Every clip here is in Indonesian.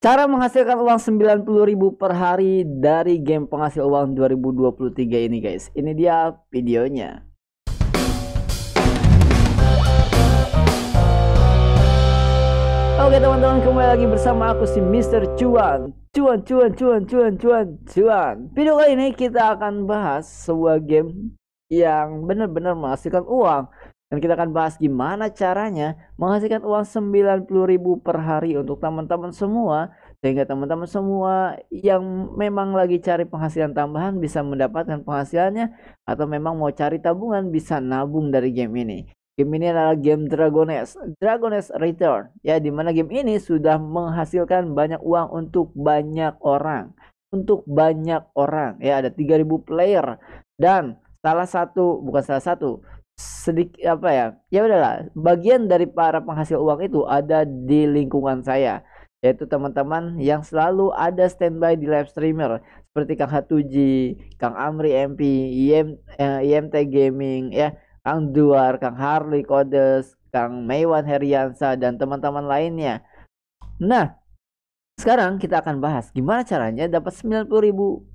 Cara menghasilkan uang 90.000 per hari dari game penghasil uang 2023 ini guys. Ini dia videonya. Oke teman-teman kembali lagi bersama aku si Mr. Cuan. Cuan cuan cuan cuan cuan cuan. Video kali ini kita akan bahas sebuah game yang benar-benar menghasilkan uang dan kita akan bahas gimana caranya menghasilkan uang 90.000 per hari untuk teman-teman semua sehingga teman-teman semua yang memang lagi cari penghasilan tambahan bisa mendapatkan penghasilannya atau memang mau cari tabungan bisa nabung dari game ini. Game ini adalah game Dragones, Dragones Return ya dimana game ini sudah menghasilkan banyak uang untuk banyak orang, untuk banyak orang ya ada 3000 player dan salah satu bukan salah satu sedikit apa ya ya udahlah bagian dari para penghasil uang itu ada di lingkungan saya yaitu teman-teman yang selalu ada standby di live streamer seperti Kang Hatuji, Kang Amri MP, IM, eh, IMT Gaming ya, Kang Duar, Kang Harley Kodes, Kang Maywan Heriansa dan teman-teman lainnya. Nah, sekarang kita akan bahas gimana caranya dapat 90.000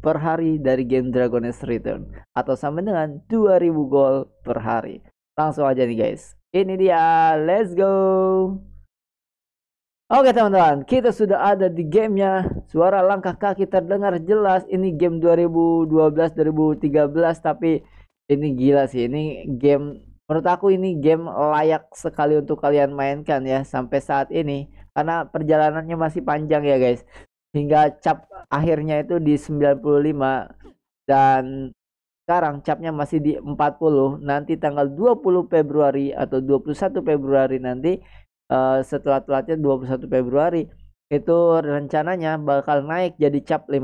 per hari dari game Dragon Age Return atau sama dengan 2.000 gol per hari. Langsung aja nih guys. Ini dia, let's go. Oke teman-teman, kita sudah ada di gamenya. Suara langkah kaki terdengar jelas. Ini game 2012-2013 tapi ini gila sih. Ini game menurut aku ini game layak sekali untuk kalian mainkan ya sampai saat ini karena perjalanannya masih panjang ya guys hingga cap akhirnya itu di 95 dan sekarang capnya masih di 40 nanti tanggal 20 Februari atau 21 Februari nanti uh, setelah telatnya 21 Februari itu rencananya bakal naik jadi cap 50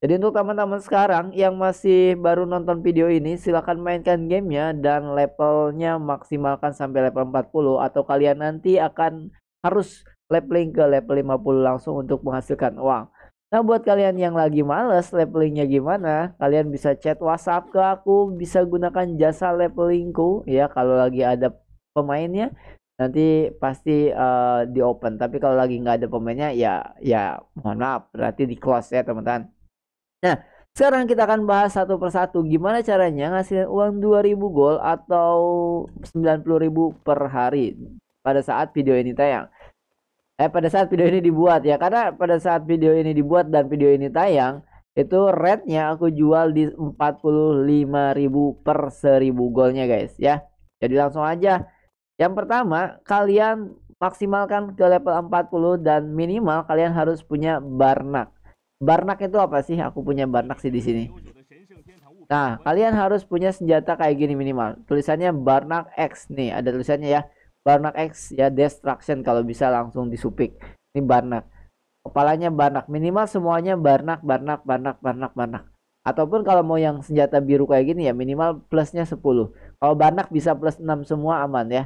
jadi untuk teman-teman sekarang yang masih baru nonton video ini silahkan mainkan gamenya dan levelnya maksimalkan sampai level 40 atau kalian nanti akan harus leveling ke level 50 langsung untuk menghasilkan uang. Nah buat kalian yang lagi males levelingnya gimana, kalian bisa chat WhatsApp ke aku, bisa gunakan jasa levelingku ya kalau lagi ada pemainnya nanti pasti uh, eh, di open tapi kalau lagi nggak ada pemainnya ya ya mohon maaf berarti di close ya teman-teman nah sekarang kita akan bahas satu persatu gimana caranya ngasih uang 2000 gold atau 90.000 per hari pada saat video ini tayang eh pada saat video ini dibuat ya karena pada saat video ini dibuat dan video ini tayang itu rednya aku jual di 45.000 per 1000 golnya guys ya. Jadi langsung aja. Yang pertama, kalian maksimalkan ke level 40 dan minimal kalian harus punya barnak. Barnak itu apa sih? Aku punya barnak sih di sini. Nah, kalian harus punya senjata kayak gini minimal. Tulisannya barnak X nih, ada tulisannya ya. Barnak X ya destruction kalau bisa langsung disupik. Ini Barnak. Kepalanya Barnak. Minimal semuanya Barnak, Barnak, Barnak, Barnak, Barnak. Ataupun kalau mau yang senjata biru kayak gini ya minimal plusnya 10. Kalau Barnak bisa plus 6 semua aman ya.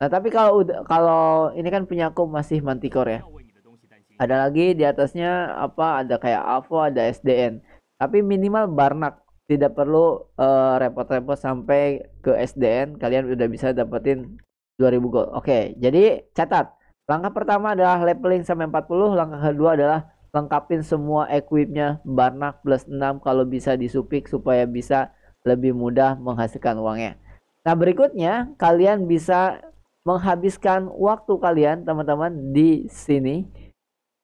Nah, tapi kalau kalau ini kan punya aku masih Manticore ya. Ada lagi di atasnya apa ada kayak Avo, ada SDN. Tapi minimal Barnak tidak perlu eh, repot-repot uh, repot -repot sampai ke SDN kalian udah bisa dapetin 2000 gold. Oke, jadi catat. Langkah pertama adalah leveling sampai 40, langkah kedua adalah lengkapin semua equipnya Barnak plus 6 kalau bisa disupik supaya bisa lebih mudah menghasilkan uangnya. Nah, berikutnya kalian bisa menghabiskan waktu kalian teman-teman di sini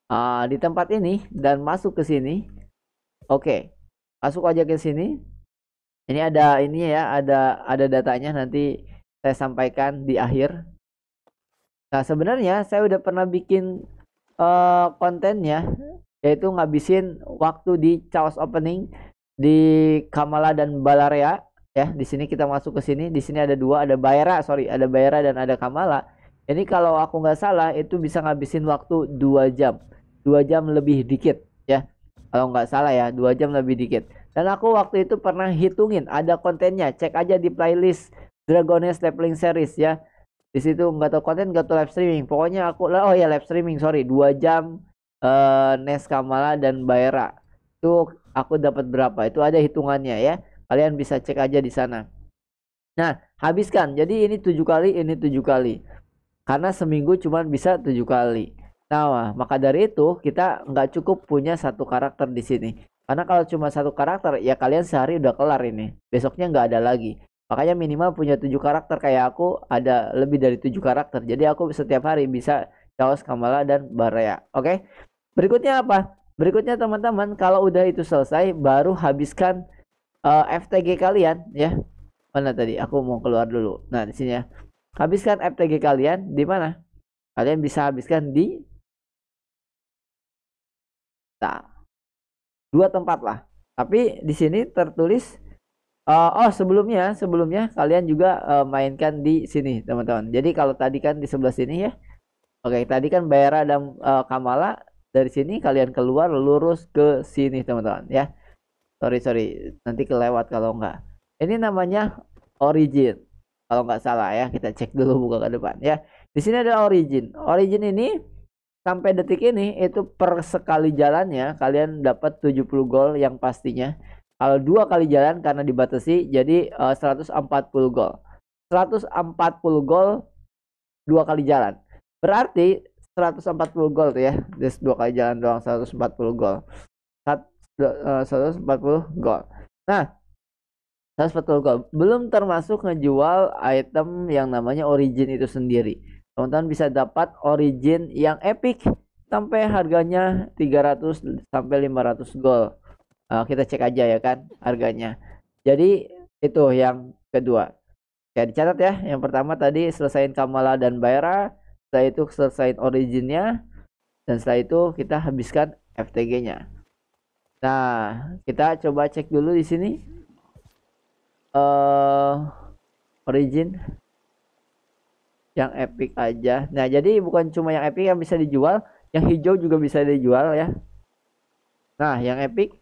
uh, di tempat ini dan masuk ke sini. Oke. Okay. Masuk aja ke sini. Ini ada ini ya, ada ada datanya nanti saya sampaikan di akhir. Nah sebenarnya saya udah pernah bikin uh, kontennya yaitu ngabisin waktu di Chaos Opening di Kamala dan Balarea ya di sini kita masuk ke sini di sini ada dua ada Bayra sorry ada Bayra dan ada Kamala ini kalau aku nggak salah itu bisa ngabisin waktu dua jam dua jam lebih dikit ya kalau nggak salah ya dua jam lebih dikit dan aku waktu itu pernah hitungin ada kontennya cek aja di playlist Dragonnya Leveling Series ya. Di situ nggak tahu konten, nggak tahu live streaming. Pokoknya aku lah oh ya live streaming, sorry, dua jam uh, Nes Kamala dan Bayra Itu aku dapat berapa? Itu ada hitungannya ya. Kalian bisa cek aja di sana. Nah, habiskan. Jadi ini tujuh kali, ini tujuh kali. Karena seminggu cuma bisa tujuh kali. Nah, maka dari itu kita nggak cukup punya satu karakter di sini. Karena kalau cuma satu karakter, ya kalian sehari udah kelar ini. Besoknya nggak ada lagi makanya minimal punya tujuh karakter kayak aku ada lebih dari tujuh karakter jadi aku setiap hari bisa Chaos Kamala dan Baraya oke okay? berikutnya apa berikutnya teman-teman kalau udah itu selesai baru habiskan uh, eh, FTG kalian ya mana tadi aku mau keluar dulu nah di sini ya habiskan FTG kalian di mana kalian bisa habiskan di nah, dua tempat lah tapi di sini tertulis Uh, oh sebelumnya sebelumnya kalian juga uh, mainkan di sini teman-teman. Jadi kalau tadi kan di sebelah sini ya. Oke tadi kan Bayra dan uh, Kamala dari sini kalian keluar lurus ke sini teman-teman ya. Sorry sorry nanti kelewat kalau enggak. Ini namanya origin kalau nggak salah ya kita cek dulu buka ke depan ya. Di sini ada origin. Origin ini sampai detik ini itu per sekali jalannya kalian dapat 70 gol yang pastinya kalau dua kali jalan karena dibatasi jadi eh, uh, 140 gol. 140 gol dua kali jalan. Berarti 140 gol tuh ya. Just dua kali jalan doang 140 gol. 140 eh, gol. Nah, 140 gol. Belum termasuk ngejual item yang namanya origin itu sendiri. Teman-teman bisa dapat origin yang epic sampai harganya 300 sampai 500 gol uh, kita cek aja ya kan harganya jadi itu yang kedua ya dicatat ya yang pertama tadi selesaiin Kamala dan Bayra setelah itu selesaiin originnya dan setelah itu kita habiskan FTG nya nah kita coba cek dulu di sini uh, origin yang epic aja nah jadi bukan cuma yang epic yang bisa dijual yang hijau juga bisa dijual ya nah yang epic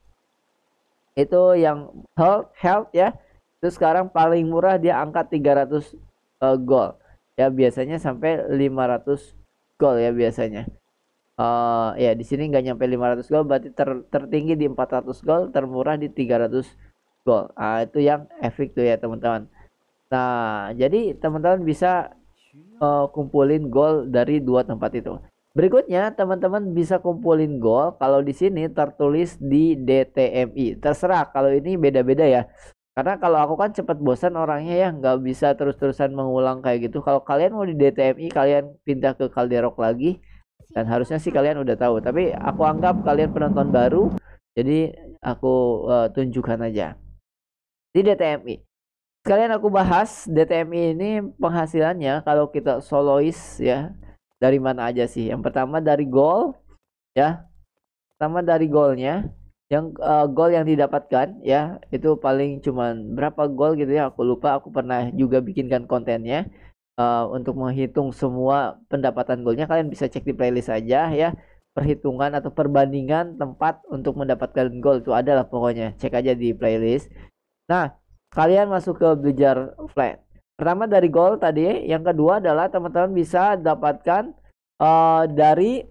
itu yang health health ya itu sekarang paling murah dia angkat 300 uh, eh, gold ya biasanya sampai 500 gold ya biasanya uh, ya di sini nggak nyampe 500 gold berarti ter, tertinggi di 400 gold termurah di 300 gold uh, itu yang efek tuh ya teman-teman nah jadi teman-teman bisa uh, kumpulin gold dari dua tempat itu Berikutnya, teman-teman bisa kumpulin gol kalau di sini tertulis di DTMI. Terserah kalau ini beda-beda ya. Karena kalau aku kan cepat bosan orangnya ya, nggak bisa terus-terusan mengulang kayak gitu. Kalau kalian mau di DTMI, kalian pindah ke Kalderok lagi. Dan harusnya sih kalian udah tahu. Tapi aku anggap kalian penonton baru, jadi aku uh, tunjukkan aja. Di DTMI. Sekalian aku bahas DTMI ini penghasilannya kalau kita solois ya dari mana aja sih? Yang pertama dari gol ya. Pertama dari golnya. Yang uh, gol yang didapatkan ya, itu paling cuman berapa gol gitu ya, aku lupa. Aku pernah juga bikinkan kontennya uh, untuk menghitung semua pendapatan golnya. Kalian bisa cek di playlist aja ya. Perhitungan atau perbandingan tempat untuk mendapatkan gol itu adalah pokoknya. Cek aja di playlist. Nah, kalian masuk ke belajar flat Pertama dari gold tadi, yang kedua adalah teman-teman bisa dapatkan uh, dari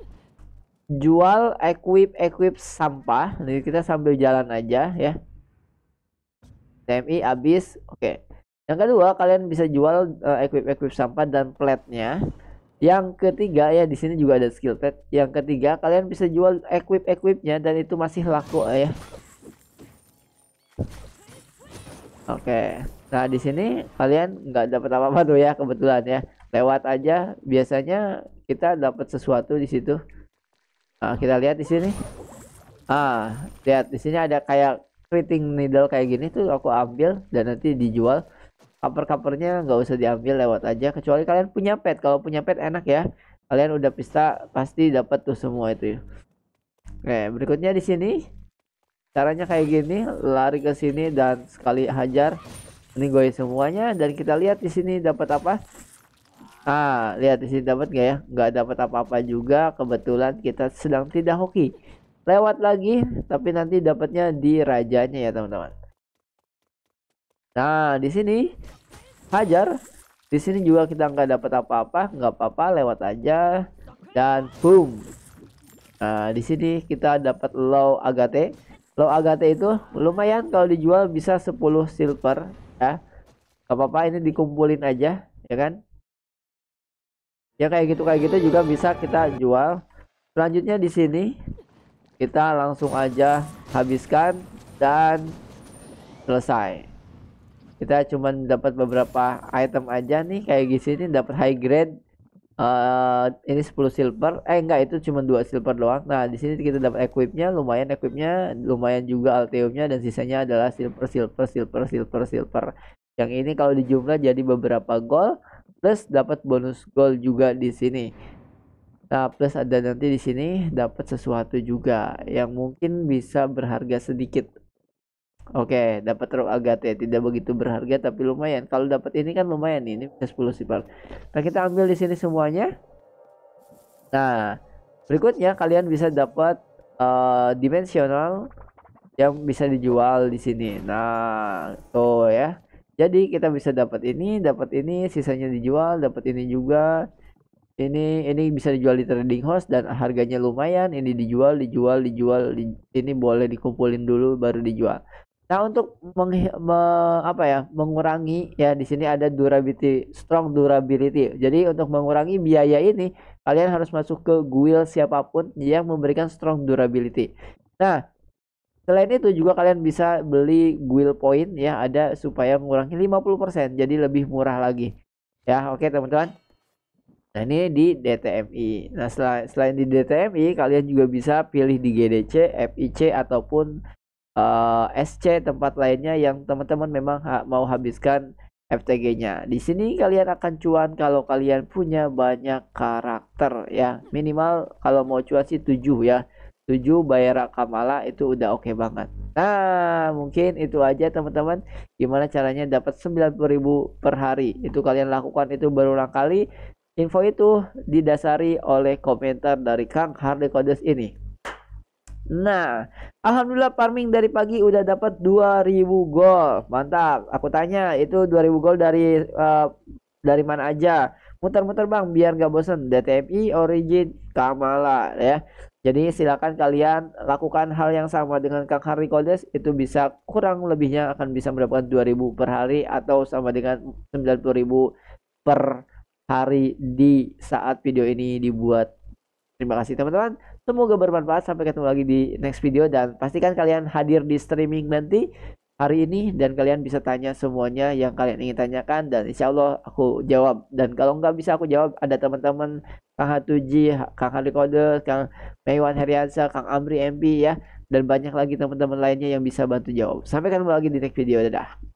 jual equip equip sampah. Jadi kita sambil jalan aja ya. TMI habis, oke. Yang kedua kalian bisa jual uh, equip equip sampah dan platnya. Yang ketiga ya di sini juga ada skill plate Yang ketiga kalian bisa jual equip equipnya dan itu masih laku ya. Oke. Nah di sini kalian nggak dapat apa-apa tuh ya kebetulan ya. Lewat aja. Biasanya kita dapat sesuatu di situ. Nah, kita lihat di sini. Ah lihat di sini ada kayak keriting needle kayak gini tuh aku ambil dan nanti dijual. Cover-covernya nggak usah diambil lewat aja. Kecuali kalian punya pet. Kalau punya pet enak ya. Kalian udah pista pasti dapat tuh semua itu. Ya. Oke berikutnya di sini caranya kayak gini lari ke sini dan sekali hajar ini gue semuanya dan kita lihat di sini dapat apa ah lihat di sini dapat nggak ya nggak dapat apa-apa juga kebetulan kita sedang tidak hoki lewat lagi tapi nanti dapatnya di rajanya ya teman-teman nah di sini hajar di sini juga kita nggak dapat apa-apa nggak apa-apa lewat aja dan boom nah di sini kita dapat low agate Low agate itu lumayan kalau dijual bisa 10 silver ya. Gak apa-apa ini dikumpulin aja ya kan. Ya kayak gitu kayak gitu juga bisa kita jual. Selanjutnya di sini kita langsung aja habiskan dan selesai kita cuman dapat beberapa item aja nih kayak di sini dapat high grade uh, ini 10 silver eh enggak itu cuma dua silver doang nah di sini kita dapat equipnya lumayan equipnya lumayan juga altiumnya dan sisanya adalah silver silver silver silver silver yang ini kalau dijumlah jadi beberapa gol plus dapat bonus gol juga di sini Nah, plus ada nanti di sini dapat sesuatu juga yang mungkin bisa berharga sedikit Oke, dapat rock agate ya, tidak begitu berharga tapi lumayan. Kalau dapat ini kan lumayan ini bisa 10 sipar. Nah, kita ambil di sini semuanya. Nah, berikutnya kalian bisa dapat uh, dimensional yang bisa dijual di sini. Nah, tuh ya. Jadi kita bisa dapat ini, dapat ini, sisanya dijual, dapat ini juga. Ini ini bisa dijual di trading house dan harganya lumayan. Ini dijual, dijual, dijual, di, ini boleh dikumpulin dulu baru dijual. Nah untuk meng, me, apa ya mengurangi ya di sini ada durability strong durability. Jadi untuk mengurangi biaya ini kalian harus masuk ke guild siapapun yang memberikan strong durability. Nah selain itu juga kalian bisa beli guild point ya ada supaya mengurangi 50% jadi lebih murah lagi. Ya oke okay, teman-teman. Nah ini di DTMI. Nah selain, selain di DTMI kalian juga bisa pilih di GDC, FIC ataupun uh, eh, SC tempat lainnya yang teman-teman memang ha mau habiskan FTG-nya. Di sini kalian akan cuan kalau kalian punya banyak karakter ya. Minimal kalau mau cuan sih 7 ya. 7 bayar Kamala itu udah oke okay banget. Nah, mungkin itu aja teman-teman. Gimana caranya dapat 90.000 per hari. Itu kalian lakukan itu berulang kali. Info itu didasari oleh komentar dari Kang Harley Kodes ini. Nah, alhamdulillah farming dari pagi udah dapat 2000 gol. Mantap. Aku tanya itu 2000 gol dari uh, dari mana aja? Muter-muter Bang biar gak bosen. DTMI, Origin, Kamala ya. Jadi silakan kalian lakukan hal yang sama dengan Kang Harry Kodes itu bisa kurang lebihnya akan bisa mendapatkan 2000 per hari atau sama dengan 90.000 per hari di saat video ini dibuat Terima kasih teman-teman. Semoga bermanfaat. Sampai ketemu lagi di next video dan pastikan kalian hadir di streaming nanti hari ini dan kalian bisa tanya semuanya yang kalian ingin tanyakan dan insya Allah aku jawab dan kalau nggak bisa aku jawab ada teman-teman Kang Hatuji, Kang Hadi Kode, Kang Meiwan Heriansa, Kang Amri MP ya dan banyak lagi teman-teman lainnya yang bisa bantu jawab. Sampai ketemu lagi di next video. Dadah.